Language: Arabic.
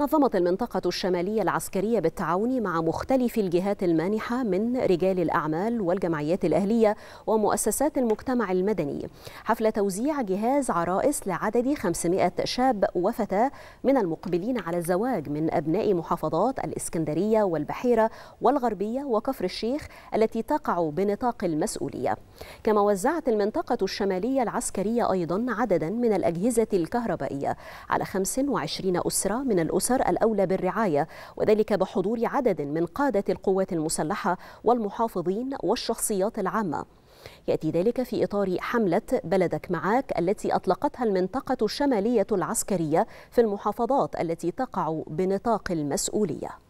نظمت المنطقة الشمالية العسكرية بالتعاون مع مختلف الجهات المانحة من رجال الأعمال والجمعيات الأهلية ومؤسسات المجتمع المدني حفل توزيع جهاز عرائس لعدد 500 شاب وفتاة من المقبلين على الزواج من أبناء محافظات الإسكندرية والبحيرة والغربية وكفر الشيخ التي تقع بنطاق المسؤولية كما وزعت المنطقة الشمالية العسكرية أيضا عددا من الأجهزة الكهربائية على 25 أسرة من الأسر الأسر الأولى بالرعاية وذلك بحضور عدد من قادة القوات المسلحة والمحافظين والشخصيات العامة يأتي ذلك في إطار حملة بلدك معاك التي أطلقتها المنطقة الشمالية العسكرية في المحافظات التي تقع بنطاق المسؤولية